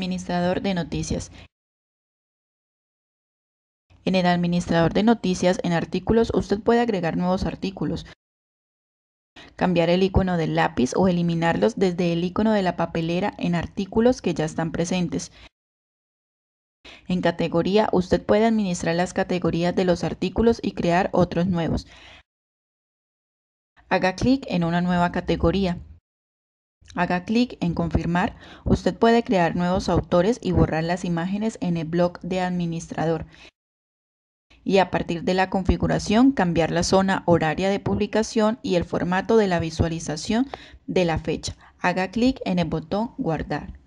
administrador de noticias. En el administrador de noticias, en artículos, usted puede agregar nuevos artículos, cambiar el icono del lápiz o eliminarlos desde el icono de la papelera en artículos que ya están presentes. En categoría, usted puede administrar las categorías de los artículos y crear otros nuevos. Haga clic en una nueva categoría. Haga clic en confirmar. Usted puede crear nuevos autores y borrar las imágenes en el blog de administrador. Y a partir de la configuración, cambiar la zona horaria de publicación y el formato de la visualización de la fecha. Haga clic en el botón guardar.